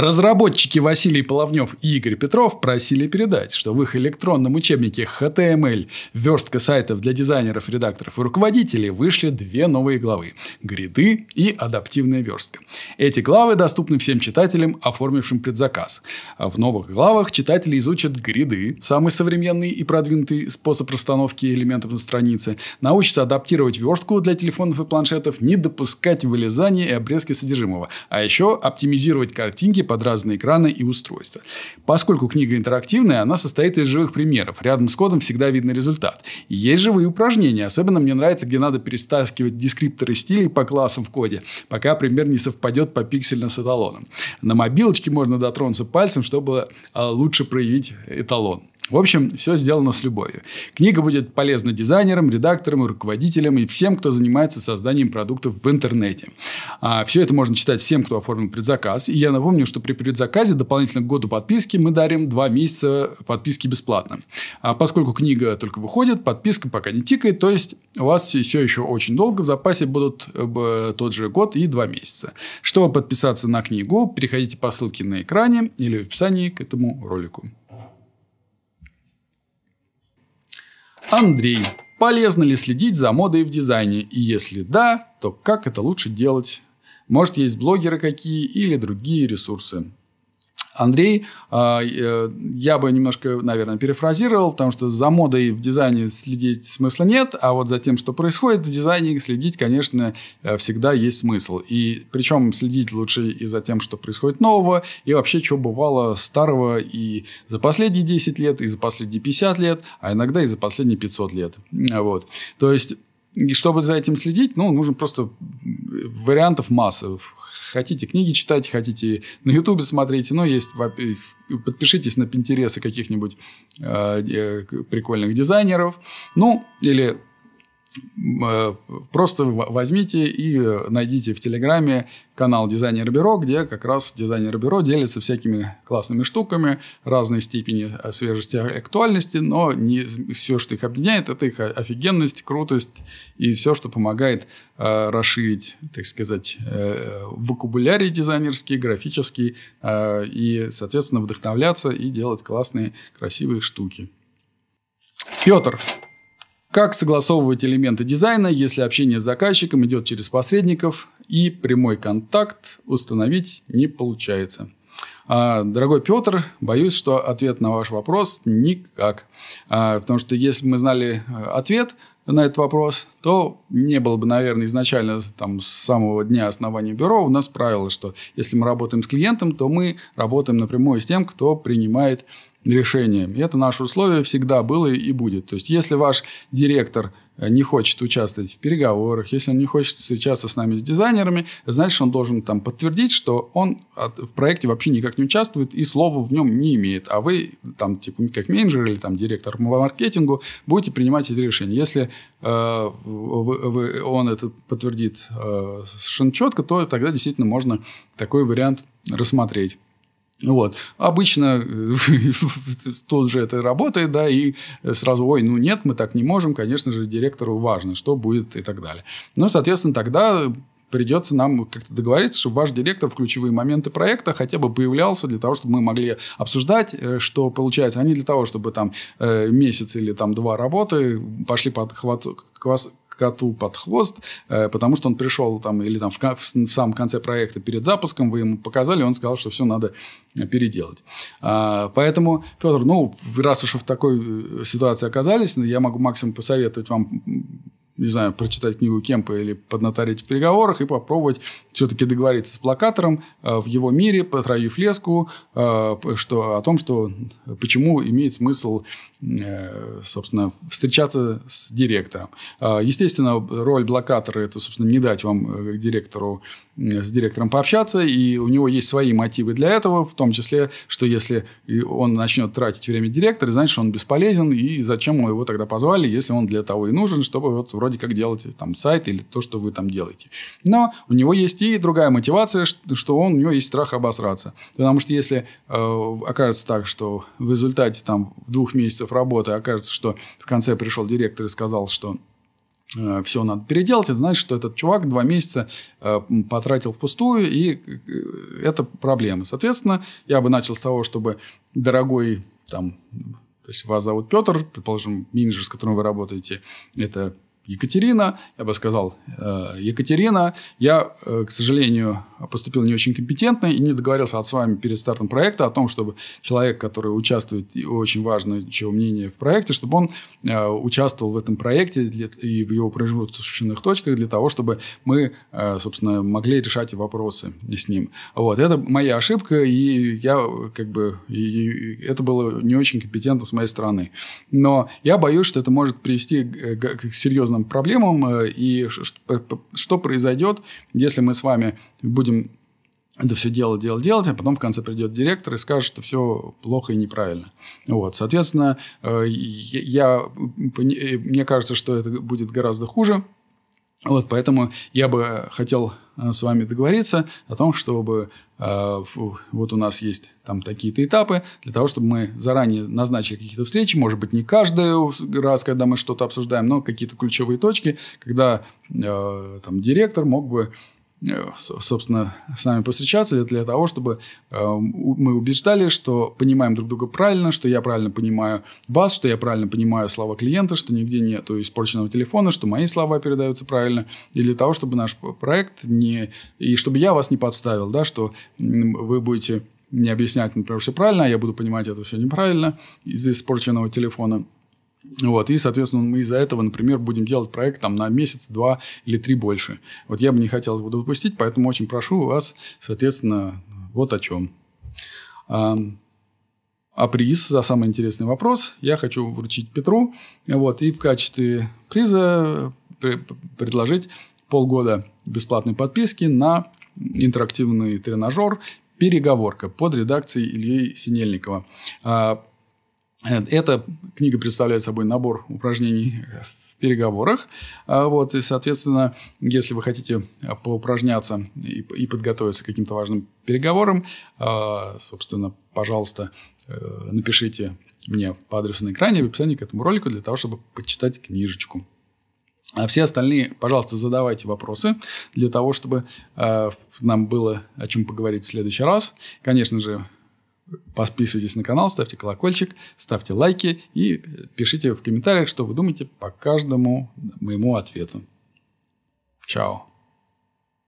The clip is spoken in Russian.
Разработчики Василий Половнев и Игорь Петров просили передать, что в их электронном учебнике HTML «Верстка сайтов для дизайнеров, редакторов и руководителей» вышли две новые главы гриды и «Адаптивная верстка». Эти главы доступны всем читателям, оформившим предзаказ. В новых главах читатели изучат гриды – самый современный и продвинутый способ расстановки элементов на странице, научатся адаптировать верстку для телефонов и планшетов, не допускать вылезания и обрезки содержимого, а еще оптимизировать картинки под разные экраны и устройства. Поскольку книга интерактивная, она состоит из живых примеров. Рядом с кодом всегда видно результат. Есть живые упражнения. Особенно мне нравится, где надо перестаскивать дескрипторы стилей по классам в коде, пока пример не совпадет по пиксельно с эталоном. На мобилочке можно дотронуться пальцем, чтобы а, лучше проявить эталон. В общем, все сделано с любовью. Книга будет полезна дизайнерам, редакторам, руководителям и всем, кто занимается созданием продуктов в интернете. А, все это можно читать всем, кто оформил предзаказ. И я напомню, что при предзаказе дополнительно к году подписки мы дарим 2 месяца подписки бесплатно. А поскольку книга только выходит, подписка пока не тикает, то есть у вас все еще очень долго в запасе будут э, тот же год и 2 месяца. Чтобы подписаться на книгу, переходите по ссылке на экране или в описании к этому ролику. Андрей. Полезно ли следить за модой в дизайне? И если да, то как это лучше делать? Может, есть блогеры какие или другие ресурсы? Андрей, а, э, я бы немножко, наверное, перефразировал, потому что за модой в дизайне следить смысла нет, а вот за тем, что происходит в дизайне, следить, конечно, э, всегда есть смысл. И причем следить лучше и за тем, что происходит нового, и вообще, что бывало старого и за последние 10 лет, и за последние 50 лет, а иногда и за последние 500 лет. Вот. То есть и чтобы за этим следить, ну, нужно просто вариантов масса. Хотите книги читать, хотите на Ютубе смотрите, но есть подпишитесь на пинтересы каких-нибудь а, э, прикольных дизайнеров, ну или Э, просто возьмите и э, найдите в Телеграме канал Дизайнер Бюро, где как раз Дизайнер Бюро делится всякими классными штуками разной степени э, свежести и а, актуальности, но не все, что их объединяет, это их офигенность, крутость и все, что помогает э, расширить, так сказать, э, вокабулярий дизайнерский, графический э, и, соответственно, вдохновляться и делать классные, красивые штуки. Петр, как согласовывать элементы дизайна, если общение с заказчиком идет через посредников и прямой контакт установить не получается? А, дорогой Петр, боюсь, что ответ на ваш вопрос никак. А, потому что если бы мы знали э, ответ на этот вопрос, то не было бы, наверное, изначально там, с самого дня основания бюро у нас правило, что если мы работаем с клиентом, то мы работаем напрямую с тем, кто принимает решением. И это наше условие всегда было и будет. То есть, если ваш директор э, не хочет участвовать в переговорах, если он не хочет встречаться с нами с дизайнерами, значит, он должен там подтвердить, что он от, в проекте вообще никак не участвует и слова в нем не имеет. А вы там типа как менеджер или там директор по маркетингу будете принимать эти решения. Если э, вы, вы, он это подтвердит э, совершенно четко, то тогда действительно можно такой вариант рассмотреть. Вот. Обычно э, тут же это работает, да, и сразу, ой, ну нет, мы так не можем, конечно же, директору важно, что будет и так далее. Но, ну, соответственно, тогда придется нам как-то договориться, чтобы ваш директор в ключевые моменты проекта хотя бы появлялся для того, чтобы мы могли обсуждать, э, что получается, а не для того, чтобы там э, месяц или там два работы пошли под хват, квас, коту под хвост, э, потому что он пришел там или там в, в самом конце проекта перед запуском, вы ему показали, он сказал, что все надо э, переделать. А, поэтому, Петр, ну, раз уж в такой э, ситуации оказались, ну, я могу максимум посоветовать вам не знаю, прочитать книгу Кемпа или поднотарить в переговорах и попробовать все-таки договориться с плакатором в его мире, потравив леску, что, о том, что, почему имеет смысл Э, собственно, встречаться с директором. Э, естественно, роль блокатора – это, собственно, не дать вам э, директору, с директором пообщаться, и у него есть свои мотивы для этого, в том числе, что если он начнет тратить время директора, значит, он бесполезен, и зачем мы его тогда позвали, если он для того и нужен, чтобы вот вроде как делать там сайт или то, что вы там делаете. Но у него есть и другая мотивация, что он, у него есть страх обосраться. Потому что если э, окажется так, что в результате там в двух месяцев месяцев работы окажется, что в конце пришел директор и сказал, что э, все надо переделать, это значит, что этот чувак два месяца э, потратил впустую, и э, это проблема. Соответственно, я бы начал с того, чтобы дорогой там, то есть вас зовут Петр, предположим, менеджер, с которым вы работаете, это Екатерина, я бы сказал, э, Екатерина, я, э, к сожалению, поступил не очень компетентно и не договорился от с вами перед стартом проекта о том, чтобы человек, который участвует, и очень важно чего мнение в проекте, чтобы он э, участвовал в этом проекте и в его промежуточных точках для того, чтобы мы, собственно, могли решать вопросы с ним. Вот, это моя ошибка, и я как бы, и это было не очень компетентно с моей стороны. Но я боюсь, что это может привести к серьезному определенным проблемам, э, и что произойдет, если мы с вами будем это все дело, дело, делать, а потом в конце придет директор и скажет, что все плохо и неправильно. Вот, соответственно, э, я, э, мне кажется, что это будет гораздо хуже. Вот, поэтому я бы хотел Э, с вами договориться о том, чтобы э, вот у нас есть там такие-то этапы, для того, чтобы мы заранее назначили какие-то встречи, может быть, не каждый раз, когда мы что-то обсуждаем, но какие-то ключевые точки, когда э, там директор мог бы Э, собственно, с нами повстречаться для того, чтобы эм, мы убеждали, что понимаем друг друга правильно, что я правильно понимаю вас, что я правильно понимаю слова клиента, что нигде нет испорченного телефона, что мои слова передаются правильно, и для того, чтобы наш проект не... и чтобы я вас не подставил, да, что вы будете не объяснять, например, все правильно, а я буду понимать это все неправильно из-за испорченного телефона – вот, и, соответственно, мы из-за этого, например, будем делать проект там, на месяц, два или три больше. Вот я бы не хотел его допустить, поэтому очень прошу вас, соответственно, вот о чем. А приз за самый интересный вопрос я хочу вручить Петру. Вот, и в качестве приза предложить полгода бесплатной подписки на интерактивный тренажер переговорка под редакцией Ильи Синельникова. А, Э, эта книга представляет собой набор упражнений э, в переговорах. А вот, и, соответственно, если вы хотите э, поупражняться и, подготовиться к каким-то важным переговорам, собственно, пожалуйста, напишите мне по адресу на экране в описании к этому ролику для того, чтобы почитать книжечку. А все остальные, пожалуйста, задавайте вопросы для того, чтобы э, нам было о чем поговорить в следующий раз. Конечно же, Подписывайтесь на канал, ставьте колокольчик, ставьте лайки и пишите в комментариях, что вы думаете по каждому моему ответу. Чао.